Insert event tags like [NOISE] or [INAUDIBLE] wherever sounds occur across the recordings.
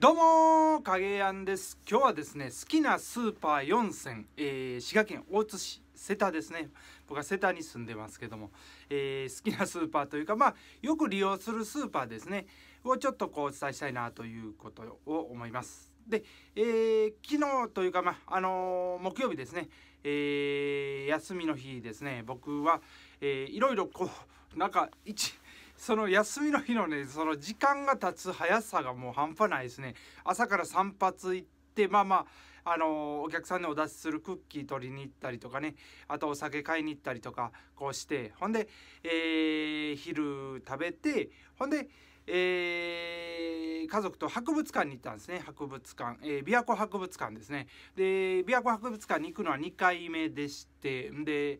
どうも影やんです今日はですね好きなスーパー4選、えー、滋賀県大津市瀬田ですね僕は瀬田に住んでますけども、えー、好きなスーパーというかまあよく利用するスーパーですねをちょっとこうお伝えしたいなということを思いますで、えー、昨日というかまああの木曜日ですね、え休みの日ですね僕は、えー、いろいろこうなんかその休みの日のねその時間が経つ速さがもう半端ないですね朝から散髪行ってまあまああのお客さんにお出しするクッキー取りに行ったりとかねあとお酒買いに行ったりとかこうしてほんで、えー、昼食べてほんでえー、家族と博物館に行ったんですね博物館、えー、琵琶湖博物館ですねで琵琶湖博物館に行くのは2回目でしてで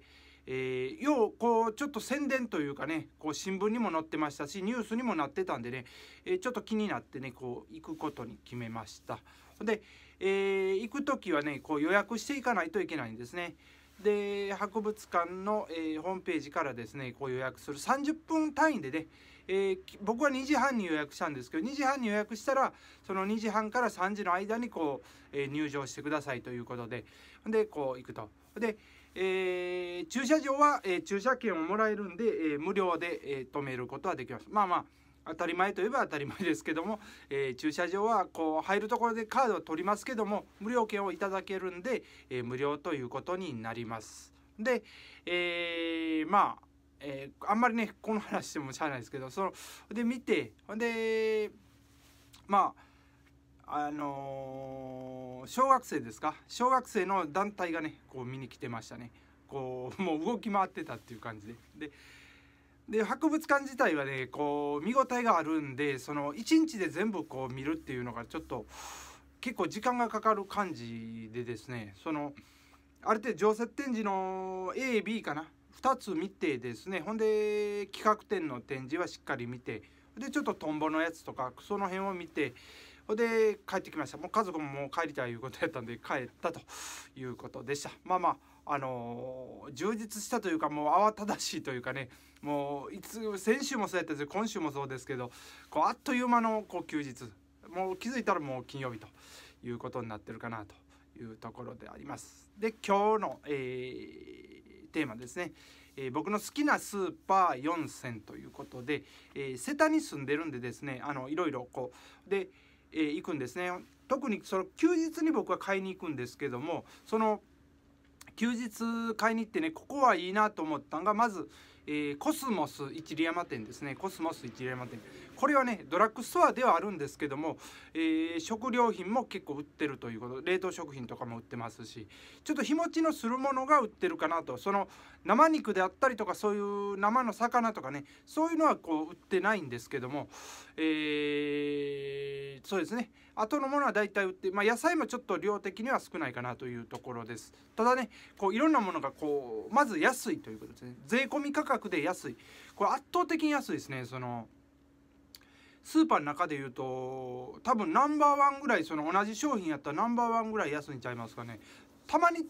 えー、ようこうちょっと宣伝というかねこう新聞にも載ってましたしニュースにもなってたんでね、えー、ちょっと気になってねこう行くことに決めましたで、えー、行く時はねこう予約していかないといけないんですねで博物館の、えー、ホームページからですねこう予約する30分単位でね、えー、僕は2時半に予約したんですけど2時半に予約したらその2時半から3時の間にこう、えー、入場してくださいということででこう行くとで、えー、駐車場は、えー、駐車券をもらえるんで、えー、無料で、えー、止めることはできます。まあまあ、当たり前といえば当たり前ですけども、えー、駐車場はこう入るところでカードを取りますけども、無料券をいただけるんで、えー、無料ということになります。で、えー、まあ、えー、あんまりね、この話してもしゃあないですけど、その、で、見て、ほんで、まあ、あのー、小学生ですか小学生の団体がねこう見に来てましたねこうもう動き回ってたっていう感じでで博物館自体はねこう見応えがあるんでその1日で全部こう見るっていうのがちょっと結構時間がかかる感じでですねそのある程度常設展示の AB かな2つ見てですねほんで企画展の展示はしっかり見てでちょっとトンボのやつとかその辺を見てで帰ってきましたもう家族ももう帰りたいいうことやったんで帰ったということでしたまあまああのー、充実したというかもう慌ただしいというかねもういつ先週もそうやったんですけ今週もそうですけどこうあっという間のこう休日もう気づいたらもう金曜日ということになってるかなというところであります。で今日の、えー、テーマですね、えー、僕の好きなスーパー4選ということで、えー、瀬田に住んでるんでですねあのいろいろこうでえー、行くんですね特にその休日に僕は買いに行くんですけどもその休日買いに行ってねここはいいなと思ったのがまず、えー、コスモス一里山店ですねコスモス一里山店これはねドラッグストアではあるんですけども、えー、食料品も結構売ってるということ冷凍食品とかも売ってますしちょっと日持ちのするものが売ってるかなとその生肉であったりとかそういう生の魚とかねそういうのはこう売ってないんですけどもえーそうですね後のものは大体売って、まあ、野菜もちょっと量的には少ないかなというところですただねこういろんなものがこうまず安いということですね税込み価格で安いこれ圧倒的に安いですねそのスーパーの中でいうと多分ナンバーワンぐらいその同じ商品やったらナンバーワンぐらい安いんちゃいますかねたまに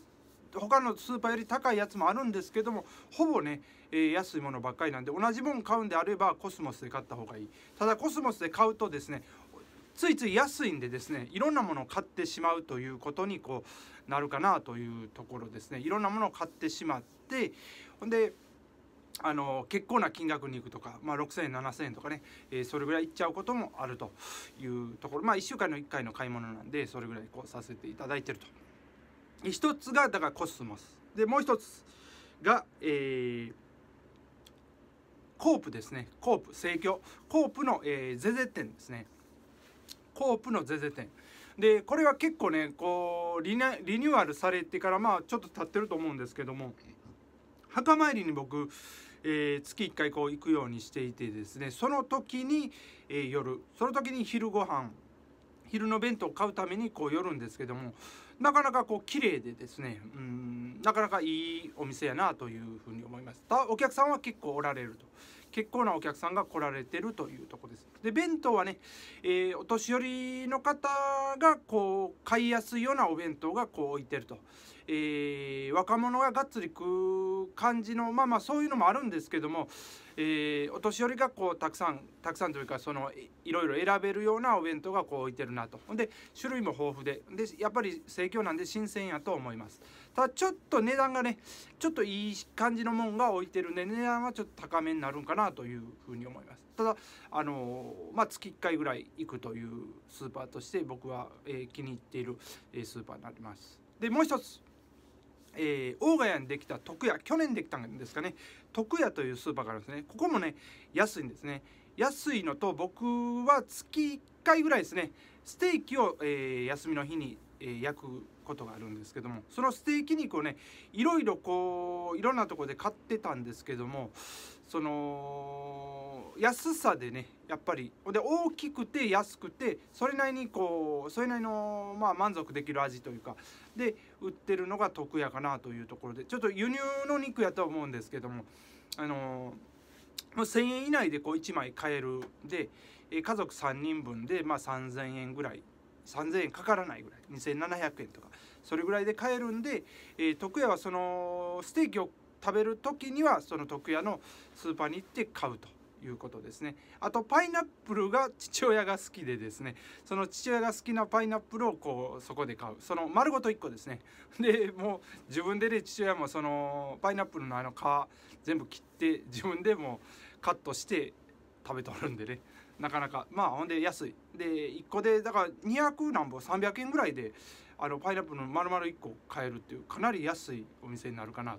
他のスーパーより高いやつもあるんですけどもほぼね、えー、安いものばっかりなんで同じもん買うんであればコスモスで買った方がいいただコスモスで買うとですねついつい安いんでですねいろんなものを買ってしまうということにこうなるかなというところですねいろんなものを買ってしまってほんであの結構な金額に行くとか、まあ、6,000円7,000円とかね、えー、それぐらいいっちゃうこともあるというところまあ1週間の1回の買い物なんでそれぐらいこうさせていただいてると。一つがだからコスモスでもう一つが、えー、コープですねコープ生協コープの、えー、ゼゼ店ですねコープのゼゼ店でこれは結構ねこうリニューアルされてからまあちょっと経ってると思うんですけども墓参りに僕、えー、月1回こう行くようにしていてですねその時に、えー、夜その時に昼ご飯昼の弁当を買うためにこう寄るんですけどもなかなかこう綺麗でですねうんなかなかいいお店やなというふうに思います。お客さんは結構おられると。結構なお客さんが来られてるというとこです。で弁当はね、えー、お年寄りの方がこう買いやすいようなお弁当がこう置いてると、えー、若者ががっつり食う感じのまあまあそういうのもあるんですけども、えー、お年寄りがこうたくさんたくさんというかそのいろいろ選べるようなお弁当がこう置いてるなとほんで種類も豊富ででやっぱり盛況なんで新鮮やと思いますただちょっと値段がねちょっといい感じのもんが置いてるんで値段はちょっと高めになるんかなというふうに思いますただあのまあ月1回ぐらい行くというスーパーとして僕は、えー、気に入っているスーパーになりますでもう一つえー、大ヶ谷にできた徳屋、去年できたんですかね、徳屋というスーパーがあるんですね。ここもね、安いんですね。安いのと、僕は月1回ぐらいですね、ステーキを、えー、休みの日に、えー、焼くことがあるんですけども、そのステーキ肉をね、いろいろこう、いろんなとこで買ってたんですけども、その、安さでねやっぱりで大きくて安くてそれなりにこうそれなりの、まあ、満足できる味というかで売ってるのが得やかなというところでちょっと輸入の肉やと思うんですけどもあのもう1,000円以内でこう1枚買えるで家族3人分で、まあ、3,000円ぐらい3,000円かからないぐらい2,700円とかそれぐらいで買えるんで、えー、徳屋はそのステーキを食べる時にはその徳屋のスーパーに行って買うと。いうことですねあとパイナップルが父親が好きでですねその父親が好きなパイナップルをこうそこで買うその丸ごと1個ですね [LAUGHS] でもう自分でね父親もそのパイナップルのあの皮全部切って自分でもカットして食べとるんでねなかなかまあほんで安いで1個でだから200何本300円ぐらいであのパイナップルの丸々1個買えるっていうかなり安いお店になるかな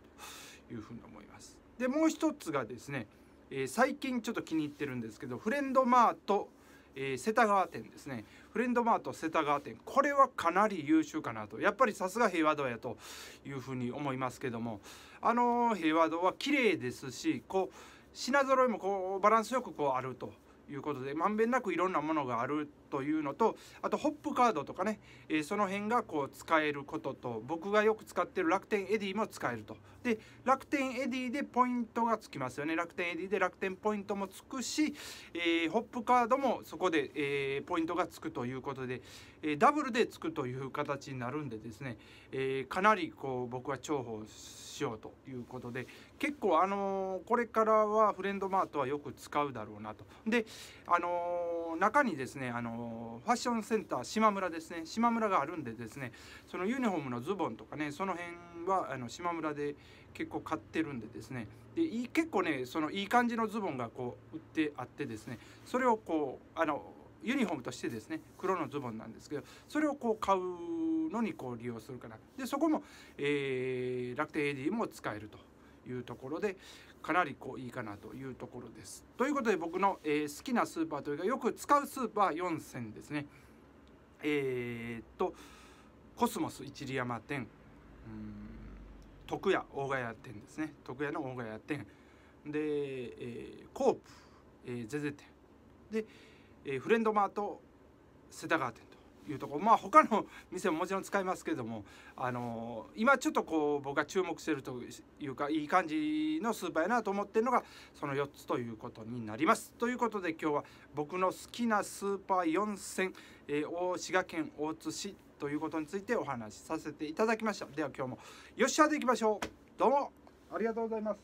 というふうに思いますでもう一つがですねえー、最近ちょっと気に入ってるんですけどフレンドマート、えー、世田川店ですねフレンドマート世田川店これはかなり優秀かなとやっぱりさすが平和堂やというふうに思いますけどもあのー、平和堂は綺麗ですしこう品揃えもこうバランスよくこうあるということでまんべんなくいろんなものがあるというのとあとホップカードとかね、えー、その辺がこう使えることと僕がよく使ってる楽天エディも使えるとで楽天エディでポイントがつきますよね楽天エディで楽天ポイントもつくし、えー、ホップカードもそこで、えー、ポイントがつくということで、えダブルでつくという形になるんでですね、えかなりこう僕は重宝しようということで結構あのこれからはフレンドマートはよく使うだろうなとであのの中にですねあのファッションセンター島村ですね島村があるんでですねそのユニフォームのズボンとかねその辺はあの島村で結構買ってるんでですねで結構ねそのいい感じのズボンがこう売ってあってですねそれをこうあのユニフォームとしてですね黒のズボンなんですけどそれをこう買うのにこう利用するかなでそこも、えー、楽天 AD も使えるというところでかなりこういいかなというところです。ということで僕の、えー、好きなスーパーというかよく使うスーパー4選ですね。えー、っとコスモス一里山店徳屋大賀屋店ですね徳屋の大賀屋店で、えー、コープ、えー、ゼゼ店で、えー、フレンドマート世田川店いうところまあ他の店ももちろん使いますけれどもあの今ちょっとこう僕が注目してるというかいい感じのスーパーやなと思ってるのがその4つということになります。ということで今日は僕の好きなスーパー4選、えー、滋賀県大津市ということについてお話しさせていただきました。では今日もよっしゃでいきましょう。どうもありがとうございます。